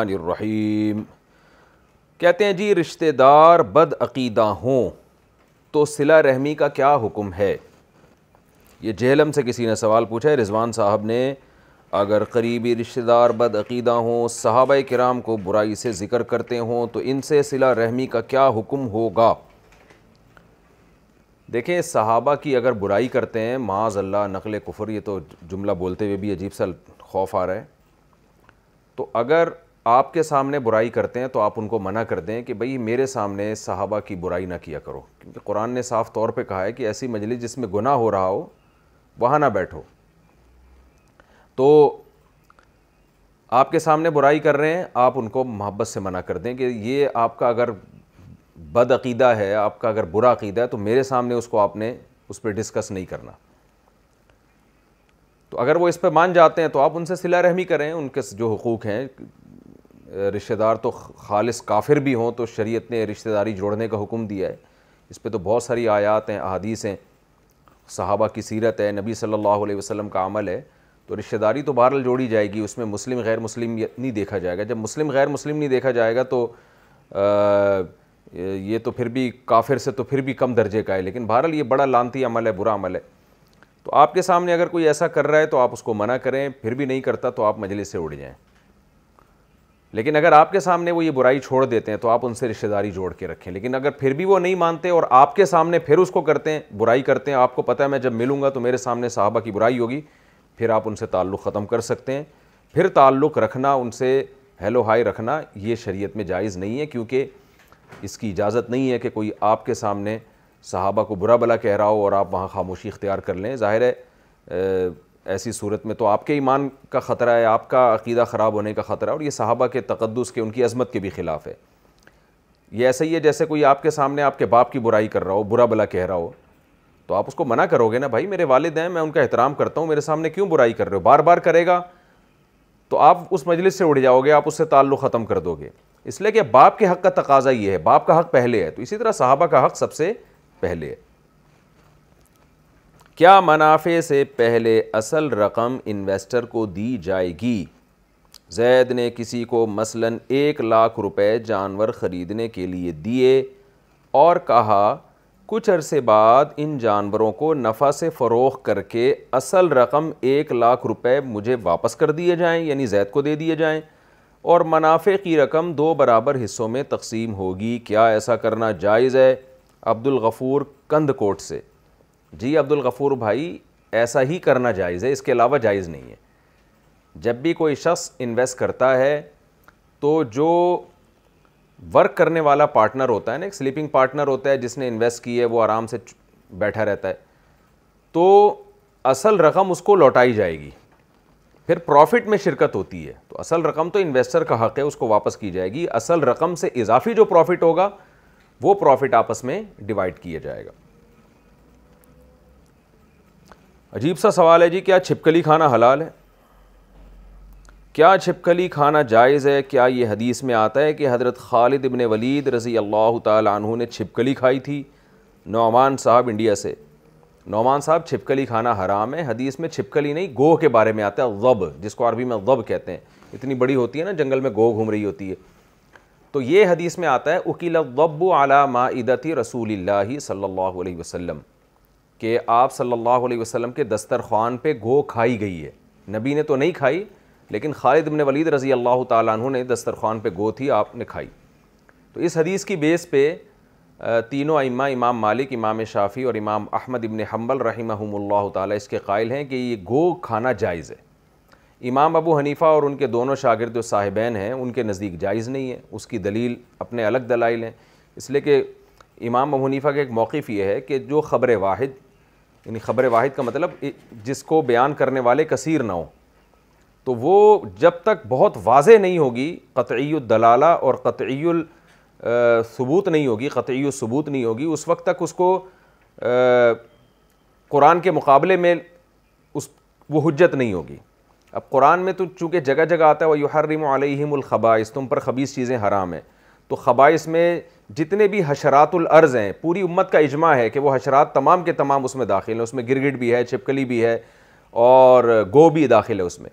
रहीम कहते हैं जी रिश्तेदार बदअकीदा हों तो सिला रहमी का क्या हुक्म है ये जहलम से किसी ने सवाल पूछा है रिजवान साहब ने अगर करीबी रिश्तेदार बदअकीदा हों सहाबा कराम को बुराई से ज़िक्र करते हों तो इनसे सिला रहमी का क्या हुक्म होगा देखें सहाबा की अगर बुराई करते हैं माज अल्लाह नकल कुफर ये तो जुमला बोलते हुए भी अजीब सा खौफ आ रहा है तो अगर आपके सामने बुराई करते हैं तो आप उनको मना कर दें कि भई मेरे सामने सहाबा की बुराई ना किया करो क्योंकि कुरान ने साफ तौर पे कहा है कि ऐसी मजलिस जिसमें गुनाह हो रहा हो वहाँ ना बैठो तो आपके सामने बुराई कर रहे हैं आप उनको मोहब्बत से मना कर दें कि ये आपका अगर बद अकीदा है आपका अगर बुरा अकीदा है तो मेरे सामने उसको आपने उस पर डिस्कस नहीं करना तो अगर वो इस पर मान जाते हैं तो आप उनसे सिला रहमी करें उनके जो हकूक़ हैं रिश्तेदार तो खालिस काफिर भी हों तो शरीयत ने रिश्तेदारी जोड़ने का हुक्म दिया है इस पर तो बहुत सारी आयात हैं अहदीस हैं सहाबा की सीरत है नबी सल्लल्लाहु अलैहि वसल्लम का अमल है तो रिश्तेदारी तो बहरल जोड़ी जाएगी उसमें मुस्लिम गैर मुस्लिम नहीं देखा जाएगा जब मुस्लिम गैर मुस्लिम नहीं देखा जाएगा तो आ, ये तो फिर भी काफिर से तो फिर भी कम दर्जे का है लेकिन बहरल ये बड़ा लानती अमल है बुरा अमल है तो आपके सामने अगर कोई ऐसा कर रहा है तो आप उसको मना करें फिर भी नहीं करता तो आप मजलिस से उड़ जाएँ लेकिन अगर आपके सामने वो ये बुराई छोड़ देते हैं तो आप उनसे रिश्तेदारी जोड़ के रखें लेकिन अगर फिर भी वो नहीं मानते और आपके सामने फिर उसको करते हैं बुराई करते हैं आपको पता है मैं जब मिलूंगा तो मेरे सामने साहबा की बुराई होगी फिर आप उनसे ताल्लुक़ ख़त्म कर सकते हैं फिर ताल्लुक़ रखना उनसे हेलो हाय रखना ये शरीयत में जायज़ नहीं है क्योंकि इसकी इजाज़त नहीं है कि कोई आपके सामने साहबा को बुरा भला कह रहा हो और आप वहाँ खामोशी इख्तियार कर लें ज़ाहिर है ऐसी सूरत में तो आपके ईमान का ख़तरा है आपका अकीदा ख़राब होने का ख़तरा है और ये साहबा के तकदस के उनकी अजमत के भी ख़िलाफ़ है ये ऐसा ही है जैसे कोई आपके सामने आपके बाप की बुराई कर रहा हो बुरा भला कह रहा हो तो आप उसको मना करोगे ना भाई मेरे वालद हैं मैं उनका एहतराम करता हूँ मेरे सामने क्यों बुराई कर रहे हो बार बार करेगा तो आप उस मजलिस से उड़ जाओगे आप उससे ताल्लुक़ ख़त्म कर दोगे इसलिए कि बाप के हक़ का तकाजा ये है बाप का हक़ पहले है तो इसी तरह साहबा का हक़ सबसे पहले है क्या मुनाफे से पहले असल रकम इन्वेस्टर को दी जाएगी जैद ने किसी को मसलन एक लाख रुपए जानवर ख़रीदने के लिए दिए और कहा कुछ अरसे बाद इन जानवरों को नफ़ा से फ़रोख करके असल रकम एक लाख रुपए मुझे वापस कर दिए जाएं यानी जैद को दे दिए जाएं और मुनाफे की रकम दो बराबर हिस्सों में तकसीम होगी क्या ऐसा करना जायज़ है अब्दुल गफ़ूर कंदकोट से जी अब्दुल गफ़ूर भाई ऐसा ही करना जायज़ है इसके अलावा जायज़ नहीं है जब भी कोई शख्स इन्वेस्ट करता है तो जो वर्क करने वाला पार्टनर होता है ना एक स्लीपिंग पार्टनर होता है जिसने इन्वेस्ट की है वो आराम से बैठा रहता है तो असल रकम उसको लौटाई जाएगी फिर प्रॉफिट में शिरकत होती है तो असल रकम तो इन्वेस्टर का हक़ है उसको वापस की जाएगी असल रकम से इजाफी जो प्रॉफिट होगा वो प्रॉफिट आपस में डिवाइड किया जाएगा अजीब सा सवाल है जी क्या छिपकली खाना हलाल है क्या छिपकली खाना जायज़ है क्या ये हदीस में आता है कि हज़रत खालिद इबन वलीद रज़ी अल्लाह तु ने छिपकली खाई थी नौमान साहब इंडिया से नौमान साहब छिपकली खाना हराम है हदीस में छिपकली नहीं गोह के बारे में आता है गब जिसको अरबी में गब कहते हैं इतनी बड़ी होती है ना जंगल में गोह घूम रही होती है तो ये हदीस में आता है उकील गब्बु अला मादती रसूल सल्ला वसम कि आप सल्लल्लाहु अलैहि वसल्लम के दस्तरखान पे गो खाई गई है नबी ने तो नहीं खाई लेकिन खालिद इबन वलीद रज़ी अल्लाह तु ने दस्तरखान पे गो थी आपने खाई तो इस हदीस की बेस पे तीनों इमा इमाम मालिक इमाम शाफ़ी और इमाम अहमद इबन हम्बल रहीमहुल्लाह ताला इसके कायल हैं कि ये गो खाना जायज़ है इमाम अबू हनीफ़ा और उनके दोनों शागिर्द साहिबैन हैं उनके नज़दीक जायज़ नहीं है उसकी दलील अपने अलग दलाइल हैं इसलिए कि इमाम अबू हनीफ़ा का एक मौक़ ये है कि जो ख़बर वाहिद यानी ख़बर वाहिद का मतलब जिसको बयान करने वाले कसीर ना हो तो वो जब तक बहुत वाज नहीं होगी क़तईदलाला और क़तईल सबूत नहीं होगी क़तई सबूत नहीं होगी उस वक्त तक उसको कुरान के मुकाबले में उस वो हजत नहीं होगी अब कुरान में तो चूँकि जगह जगह आता है वह युहरम अलहमलखबाइस तुम पर खबीस चीज़ें हराम हैं तो खबाइस में जितने भी हशरातुल अर्ज़ हैं पूरी उम्मत का इजमा है कि वो हशरात तमाम के तमाम उसमें दाखिल हैं उसमें गिरगिट भी है छिपकली भी है और गो भी दाखिल है उसमें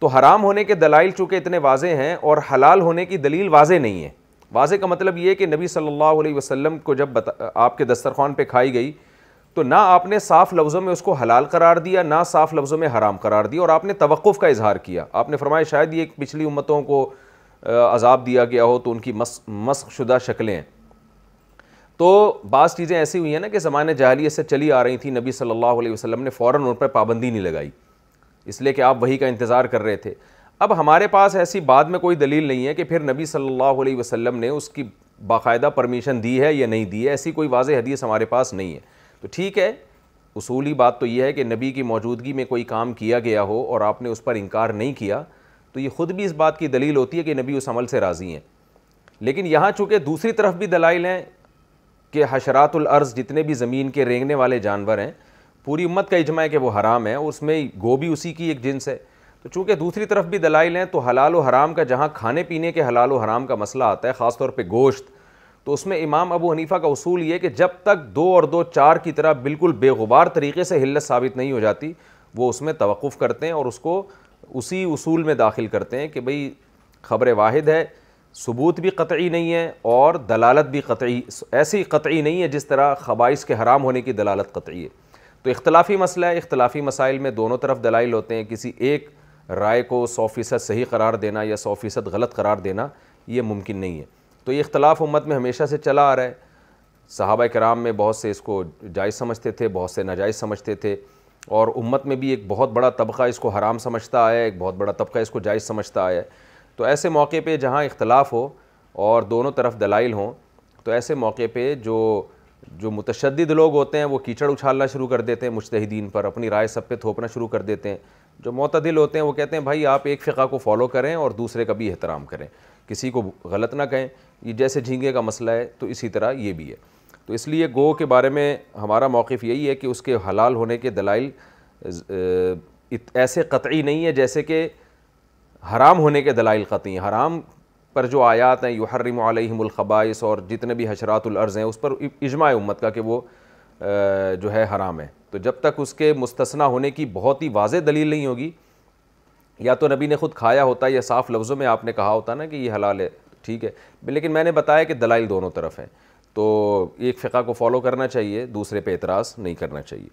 तो हराम होने के दलाइल चूँकि इतने वाजे हैं और हलाल होने की दलील वाजे नहीं है वाजे का मतलब ये कि नबी सल्लल्लाहु अलैहि वसल्लम को जब बता आपके दस्तरखान पर खाई गई तो ना आपने साफ़ लफ्ज़ों में उसको हलाल करार दिया ना साफ़ लफ्ज़ों में हराम करार दिया और आपने तवक़ का इजहार किया आपने फरमाया शायद ये पिछली उम्मतों को अजाब दिया गया हो तो उनकी मस मस्क शुदा शक्लें तो बाज़ चीज़ें ऐसी हुई हैं ना कि ज़माने जहलीत से चली आ रही थी नबी सल्लल्लाहु अलैहि वसल्लम ने फ़ौर उन पर पाबंदी नहीं लगाई इसलिए कि आप वही का इंतज़ार कर रहे थे अब हमारे पास ऐसी बाद में कोई दलील नहीं है कि फिर नबी सल्लल्लाहु अलैहि वसल्लम ने उसकी बाकायदा परमिशन दी है या नहीं दी है ऐसी कोई वाज हदीस हमारे पास नहीं है तो ठीक है उसूली बात तो यह है कि नबी की मौजूदगी में कोई काम किया गया हो और आपने उस पर इनकार नहीं किया तो ये ख़ुद भी इस बात की दलील होती है कि नबी उस अमल से राज़ी हैं लेकिन यहाँ चूँकि दूसरी तरफ भी दलाइल हैं कि हशरातुल अर्ज़ जितने भी ज़मीन के रेंगने वाले जानवर हैं पूरी उम्मत का इजमा है कि वो हराम है उसमें गोभी उसी की एक जिन्स है तो चूँकि दूसरी तरफ भी दलाइल हैं तो हलाल व हराम का जहाँ खाने पीने के हलाल व हराम का मसला आता है ख़ासतौर पर गोश्त तो उसमें इमाम अबू हनीफ़ा का असूल ये कि जब तक दो और दो चार की तरह बिल्कुल बेगुबार तरीके से हिल्लत साबित नहीं हो जाती वो उसमें तवक़ करते हैं और उसको उसी उसूल में दाखिल करते हैं कि भाई ख़बर वाहिद है सबूत भी कतई नहीं है और दलालत भी कतई ऐसी कतई नहीं है जिस तरह खबाइश के हराम होने की दलालत कतई है तो इख्तलाफी मसला है इख्तलाफी मसाइल में दोनों तरफ दलाइल होते हैं किसी एक राय को सौ फ़ीसद सही करार देना या सौ फ़ीसद गलत करार देना ये मुमकिन नहीं है तो ये इख्तलाफ उम्मत में हमेशा से चला आ रहा है साहबा कराम में बहुत से इसको जायज़ समझते थे बहुत से नाजायज़ समझते थे और उम्मत में भी एक बहुत बड़ा तबका इसको हराम समझता आया है एक बहुत बड़ा तबका इसको जायज़ समझता आया है तो ऐसे मौके पे जहाँ इख्तलाफ हो और दोनों तरफ दलाइल हों तो ऐसे मौके पे जो जो मुतशद लोग होते हैं वो कीचड़ उछालना शुरू कर देते हैं मुश्तदीन पर अपनी राय सब पे थोपना शुरू कर देते हैं जो मतदिल होते हैं वो कहते हैं भाई आप एक फ़िका को फॉलो करें और दूसरे का भी एहतराम करें किसी को गलत ना कहें ये जैसे झींगे का मसला है तो इसी तरह ये भी है तो इसलिए गो के बारे में हमारा मौक़ यही है कि उसके हलाल होने के दलाइल ऐसे कतई नहीं है जैसे कि हराम होने के दलाइल कतई हराम पर जो आयात हैं यहरम और जितने भी हशरातलर्ज़ हैं उस पर इजमा उम्मत का कि वो जो है हराम है तो जब तक उसके मुस्तना होने की बहुत ही वाज दलील नहीं होगी या तो नबी ने ख़ुद खाया होता या साफ़ लफ्ज़ों में आपने कहा होता ना कि ये हलाल है ठीक है लेकिन मैंने बताया कि दलाइल दोनों तरफ हैं तो एक फ़िका को फॉलो करना चाहिए दूसरे पे एतराज़ नहीं करना चाहिए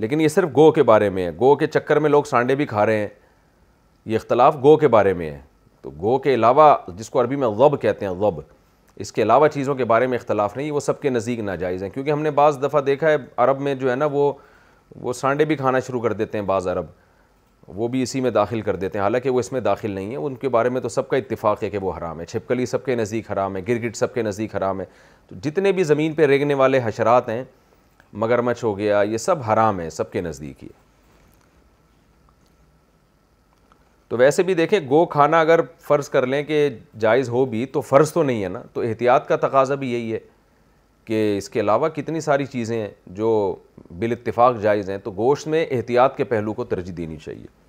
लेकिन ये सिर्फ गो के बारे में है गो के चक्कर में लोग सांडे भी खा रहे हैं ये इख्तलाफ गो के बारे में है तो गो के अलावा जिसको अरबी में गब कहते हैं गब इसके अलावा चीज़ों के बारे में इख्तलाफ नहीं वो सबके नज़ीक नाजायज़ हैं क्योंकि हमने बज़ दफ़ा देखा है अरब में जो है ना वो वो सांडे भी खाना शुरू कर देते हैं बाज़ अरब वो भी इसी में दाखिल कर देते हैं हालांकि वो इसमें दाखिल नहीं है उनके बारे में तो सबका इतफाक़ है कि वो हराम है छिपकली सबके नज़दीक हराम है गिरगिट सबके नज़दीक हराम है तो जितने भी ज़मीन पर रेंगने वाले हशरात हैं मगरमच्छ हो गया ये सब हराम है सबके नज़दीक ही तो वैसे भी देखें गो खाना अगर फ़र्ज़ कर लें कि जायज़ हो भी तो फ़र्ज़ तो नहीं है ना तो एहतियात का तकाजा भी यही है कि इसके अलावा कितनी सारी चीज़ें जो बिल इतफ़ाक़ जायज़ हैं तो गोश्त में एहतियात के पहलू को तरजीह देनी चाहिए